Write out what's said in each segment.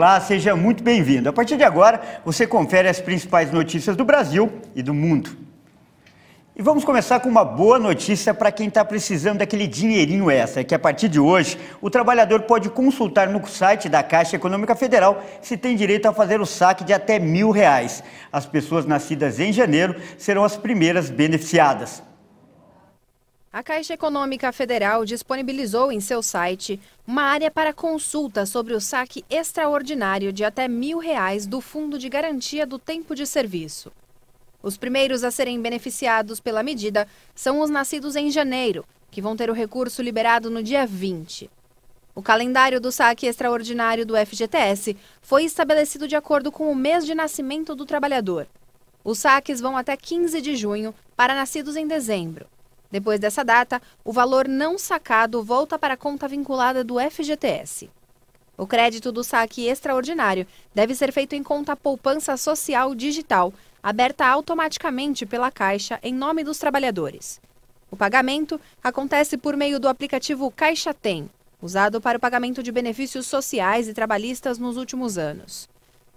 Olá, seja muito bem-vindo. A partir de agora, você confere as principais notícias do Brasil e do mundo. E vamos começar com uma boa notícia para quem está precisando daquele dinheirinho extra, que a partir de hoje o trabalhador pode consultar no site da Caixa Econômica Federal se tem direito a fazer o saque de até mil reais. As pessoas nascidas em janeiro serão as primeiras beneficiadas. A Caixa Econômica Federal disponibilizou em seu site uma área para consulta sobre o saque extraordinário de até mil reais do Fundo de Garantia do Tempo de Serviço. Os primeiros a serem beneficiados pela medida são os nascidos em janeiro, que vão ter o recurso liberado no dia 20. O calendário do saque extraordinário do FGTS foi estabelecido de acordo com o mês de nascimento do trabalhador. Os saques vão até 15 de junho para nascidos em dezembro. Depois dessa data, o valor não sacado volta para a conta vinculada do FGTS. O crédito do saque extraordinário deve ser feito em conta poupança social digital, aberta automaticamente pela Caixa em nome dos trabalhadores. O pagamento acontece por meio do aplicativo Caixa Tem, usado para o pagamento de benefícios sociais e trabalhistas nos últimos anos.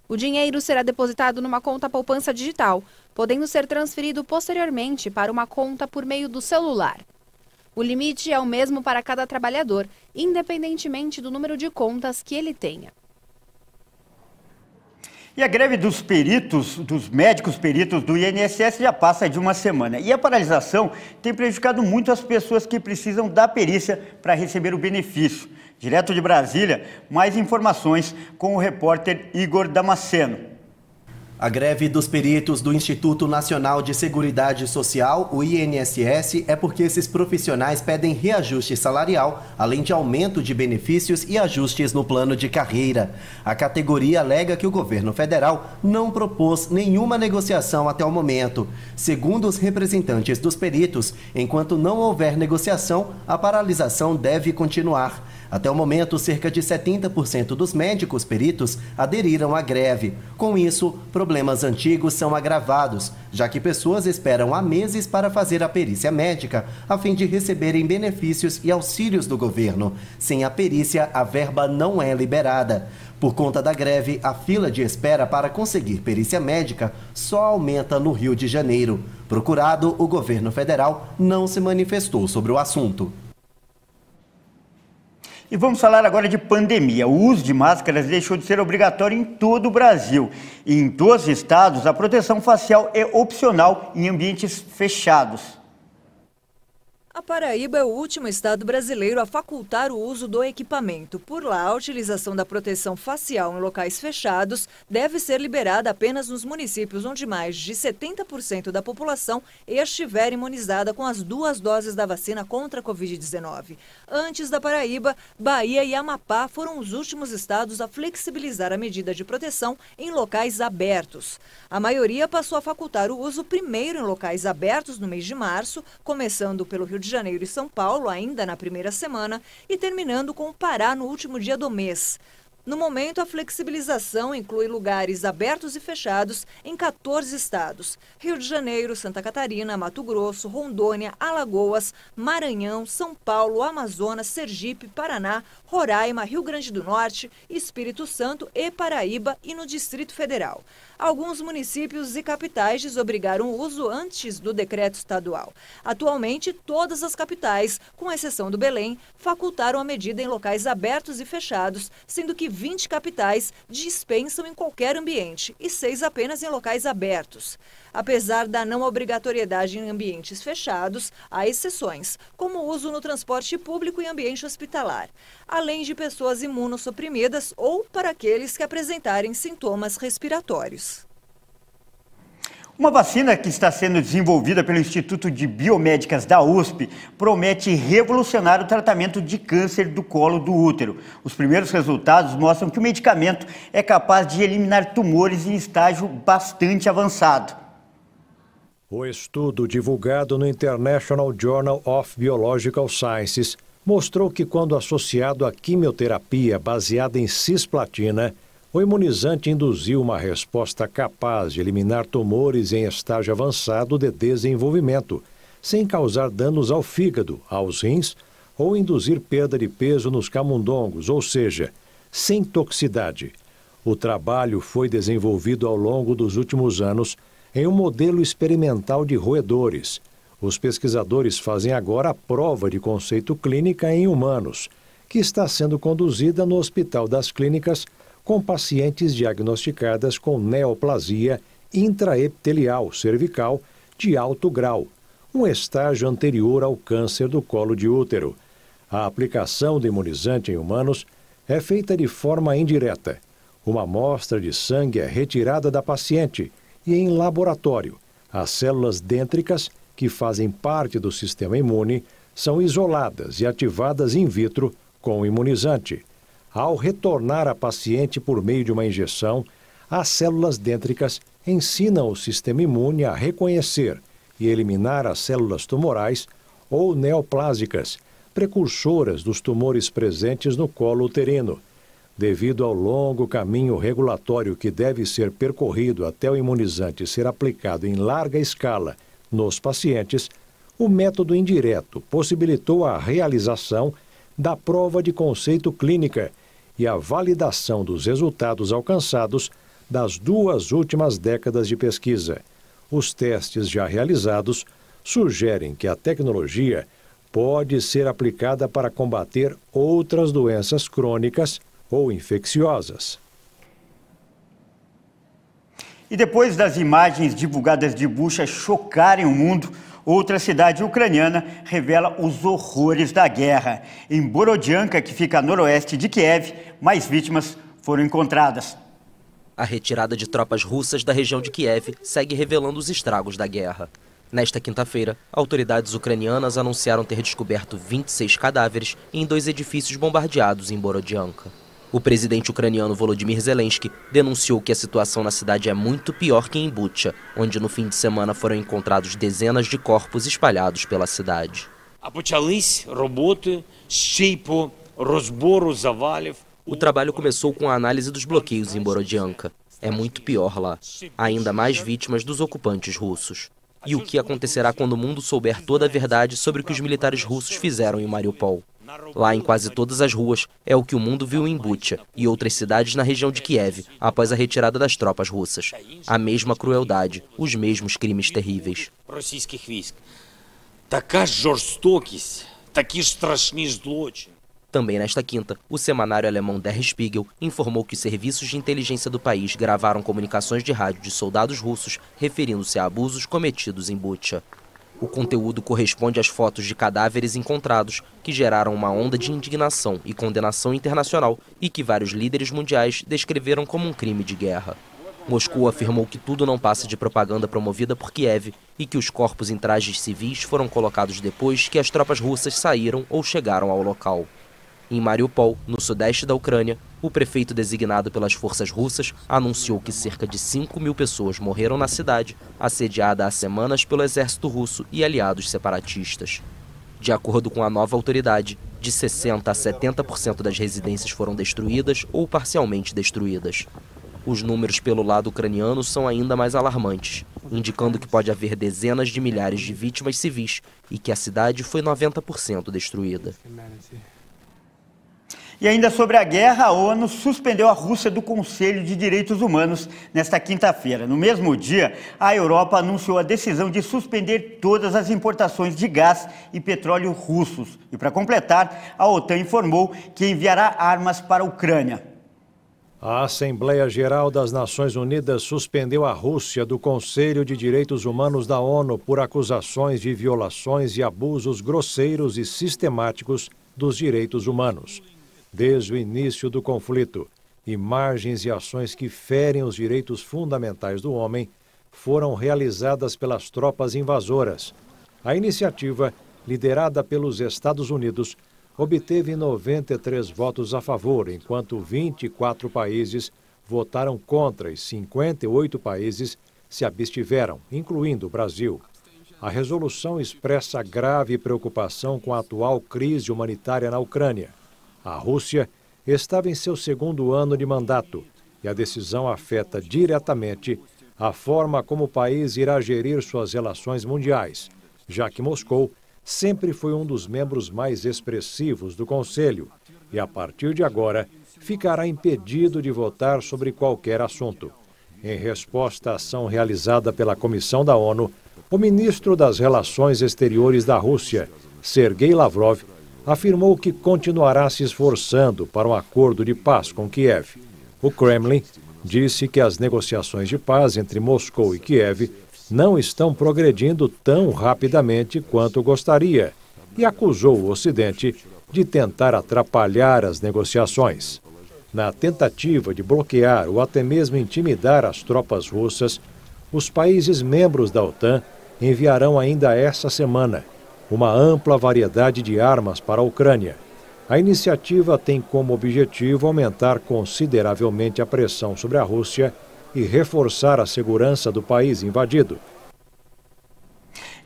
O dinheiro será depositado numa conta poupança digital, podendo ser transferido posteriormente para uma conta por meio do celular. O limite é o mesmo para cada trabalhador, independentemente do número de contas que ele tenha. E a greve dos peritos, dos médicos peritos do INSS já passa de uma semana. E a paralisação tem prejudicado muito as pessoas que precisam da perícia para receber o benefício. Direto de Brasília, mais informações com o repórter Igor Damasceno. A greve dos peritos do Instituto Nacional de Seguridade Social, o INSS, é porque esses profissionais pedem reajuste salarial, além de aumento de benefícios e ajustes no plano de carreira. A categoria alega que o governo federal não propôs nenhuma negociação até o momento. Segundo os representantes dos peritos, enquanto não houver negociação, a paralisação deve continuar. Até o momento, cerca de 70% dos médicos peritos aderiram à greve. Com isso, problemas antigos são agravados, já que pessoas esperam há meses para fazer a perícia médica, a fim de receberem benefícios e auxílios do governo. Sem a perícia, a verba não é liberada. Por conta da greve, a fila de espera para conseguir perícia médica só aumenta no Rio de Janeiro. Procurado, o governo federal não se manifestou sobre o assunto. E vamos falar agora de pandemia. O uso de máscaras deixou de ser obrigatório em todo o Brasil. E em 12 estados, a proteção facial é opcional em ambientes fechados. A Paraíba é o último estado brasileiro a facultar o uso do equipamento. Por lá, a utilização da proteção facial em locais fechados deve ser liberada apenas nos municípios onde mais de 70% da população estiver imunizada com as duas doses da vacina contra a Covid-19. Antes da Paraíba, Bahia e Amapá foram os últimos estados a flexibilizar a medida de proteção em locais abertos. A maioria passou a facultar o uso primeiro em locais abertos no mês de março, começando pelo Rio de de Janeiro e São Paulo ainda na primeira semana e terminando com o Pará no último dia do mês. No momento, a flexibilização inclui lugares abertos e fechados em 14 estados: Rio de Janeiro, Santa Catarina, Mato Grosso, Rondônia, Alagoas, Maranhão, São Paulo, Amazonas, Sergipe, Paraná, Roraima, Rio Grande do Norte, Espírito Santo e Paraíba e no Distrito Federal. Alguns municípios e capitais desobrigaram o uso antes do decreto estadual. Atualmente, todas as capitais, com exceção do Belém, facultaram a medida em locais abertos e fechados, sendo que 20 capitais dispensam em qualquer ambiente e seis apenas em locais abertos. Apesar da não obrigatoriedade em ambientes fechados, há exceções, como o uso no transporte público e ambiente hospitalar, além de pessoas imunossuprimidas ou para aqueles que apresentarem sintomas respiratórios. Uma vacina que está sendo desenvolvida pelo Instituto de Biomédicas da USP promete revolucionar o tratamento de câncer do colo do útero. Os primeiros resultados mostram que o medicamento é capaz de eliminar tumores em estágio bastante avançado. O estudo divulgado no International Journal of Biological Sciences mostrou que, quando associado à quimioterapia baseada em cisplatina, o imunizante induziu uma resposta capaz de eliminar tumores em estágio avançado de desenvolvimento, sem causar danos ao fígado, aos rins ou induzir perda de peso nos camundongos, ou seja, sem toxicidade. O trabalho foi desenvolvido ao longo dos últimos anos em um modelo experimental de roedores. Os pesquisadores fazem agora a prova de conceito clínica em humanos, que está sendo conduzida no Hospital das Clínicas com pacientes diagnosticadas com neoplasia intraepitelial cervical de alto grau, um estágio anterior ao câncer do colo de útero. A aplicação do imunizante em humanos é feita de forma indireta. Uma amostra de sangue é retirada da paciente e, em laboratório, as células dêntricas, que fazem parte do sistema imune, são isoladas e ativadas in vitro com o imunizante ao retornar a paciente por meio de uma injeção, as células dêntricas ensinam o sistema imune a reconhecer e eliminar as células tumorais ou neoplásicas, precursoras dos tumores presentes no colo uterino. Devido ao longo caminho regulatório que deve ser percorrido até o imunizante ser aplicado em larga escala nos pacientes, o método indireto possibilitou a realização da prova de conceito clínica e a validação dos resultados alcançados das duas últimas décadas de pesquisa. Os testes já realizados sugerem que a tecnologia pode ser aplicada para combater outras doenças crônicas ou infecciosas. E depois das imagens divulgadas de Bucha chocarem o mundo, Outra cidade ucraniana revela os horrores da guerra. Em Borodianka, que fica a noroeste de Kiev, mais vítimas foram encontradas. A retirada de tropas russas da região de Kiev segue revelando os estragos da guerra. Nesta quinta-feira, autoridades ucranianas anunciaram ter descoberto 26 cadáveres em dois edifícios bombardeados em Borodianka. O presidente ucraniano Volodymyr Zelensky denunciou que a situação na cidade é muito pior que em Butcha, onde no fim de semana foram encontrados dezenas de corpos espalhados pela cidade. O trabalho começou com a análise dos bloqueios em Borodianka. É muito pior lá. Ainda mais vítimas dos ocupantes russos e o que acontecerá quando o mundo souber toda a verdade sobre o que os militares russos fizeram em Mariupol. Lá em quase todas as ruas é o que o mundo viu em Butcha e outras cidades na região de Kiev após a retirada das tropas russas. A mesma crueldade, os mesmos crimes terríveis. Também nesta quinta, o semanário alemão Der Spiegel informou que serviços de inteligência do país gravaram comunicações de rádio de soldados russos referindo-se a abusos cometidos em Butcha. O conteúdo corresponde às fotos de cadáveres encontrados, que geraram uma onda de indignação e condenação internacional e que vários líderes mundiais descreveram como um crime de guerra. Moscou afirmou que tudo não passa de propaganda promovida por Kiev e que os corpos em trajes civis foram colocados depois que as tropas russas saíram ou chegaram ao local. Em Mariupol, no sudeste da Ucrânia, o prefeito designado pelas forças russas anunciou que cerca de 5 mil pessoas morreram na cidade, assediada há semanas pelo exército russo e aliados separatistas. De acordo com a nova autoridade, de 60% a 70% das residências foram destruídas ou parcialmente destruídas. Os números pelo lado ucraniano são ainda mais alarmantes, indicando que pode haver dezenas de milhares de vítimas civis e que a cidade foi 90% destruída. E ainda sobre a guerra, a ONU suspendeu a Rússia do Conselho de Direitos Humanos nesta quinta-feira. No mesmo dia, a Europa anunciou a decisão de suspender todas as importações de gás e petróleo russos. E para completar, a OTAN informou que enviará armas para a Ucrânia. A Assembleia Geral das Nações Unidas suspendeu a Rússia do Conselho de Direitos Humanos da ONU por acusações de violações e abusos grosseiros e sistemáticos dos direitos humanos desde o início do conflito, imagens e ações que ferem os direitos fundamentais do homem foram realizadas pelas tropas invasoras. A iniciativa, liderada pelos Estados Unidos, obteve 93 votos a favor, enquanto 24 países votaram contra e 58 países se abstiveram, incluindo o Brasil. A resolução expressa grave preocupação com a atual crise humanitária na Ucrânia a Rússia estava em seu segundo ano de mandato e a decisão afeta diretamente a forma como o país irá gerir suas relações mundiais, já que Moscou sempre foi um dos membros mais expressivos do Conselho e, a partir de agora, ficará impedido de votar sobre qualquer assunto. Em resposta à ação realizada pela Comissão da ONU, o ministro das Relações Exteriores da Rússia, Sergei Lavrov, afirmou que continuará se esforçando para um acordo de paz com Kiev. O Kremlin disse que as negociações de paz entre Moscou e Kiev não estão progredindo tão rapidamente quanto gostaria e acusou o Ocidente de tentar atrapalhar as negociações. Na tentativa de bloquear ou até mesmo intimidar as tropas russas, os países membros da OTAN enviarão ainda esta semana uma ampla variedade de armas para a Ucrânia. A iniciativa tem como objetivo aumentar consideravelmente a pressão sobre a Rússia e reforçar a segurança do país invadido.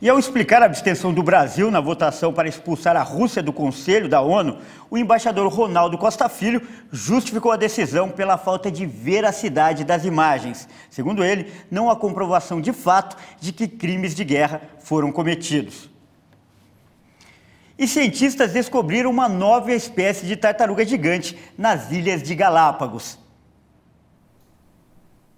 E ao explicar a abstenção do Brasil na votação para expulsar a Rússia do Conselho da ONU, o embaixador Ronaldo Costa Filho justificou a decisão pela falta de veracidade das imagens. Segundo ele, não há comprovação de fato de que crimes de guerra foram cometidos. E cientistas descobriram uma nova espécie de tartaruga gigante nas ilhas de Galápagos.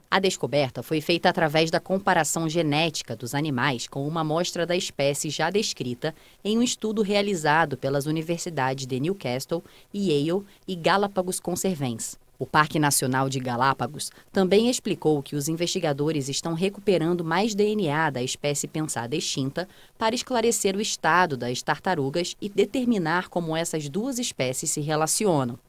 A descoberta foi feita através da comparação genética dos animais com uma amostra da espécie já descrita em um estudo realizado pelas universidades de Newcastle, Yale e Galápagos Conservens. O Parque Nacional de Galápagos também explicou que os investigadores estão recuperando mais DNA da espécie pensada extinta para esclarecer o estado das tartarugas e determinar como essas duas espécies se relacionam.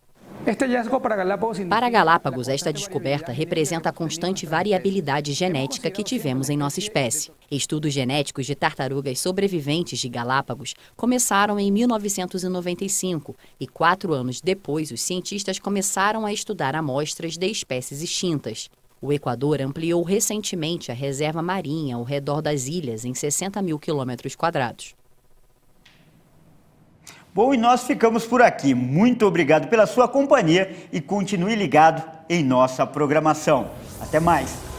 Para Galápagos, esta descoberta representa a constante variabilidade genética que tivemos em nossa espécie. Estudos genéticos de tartarugas sobreviventes de Galápagos começaram em 1995 e, quatro anos depois, os cientistas começaram a estudar amostras de espécies extintas. O Equador ampliou recentemente a reserva marinha ao redor das ilhas em 60 mil quilômetros quadrados. Bom, e nós ficamos por aqui. Muito obrigado pela sua companhia e continue ligado em nossa programação. Até mais!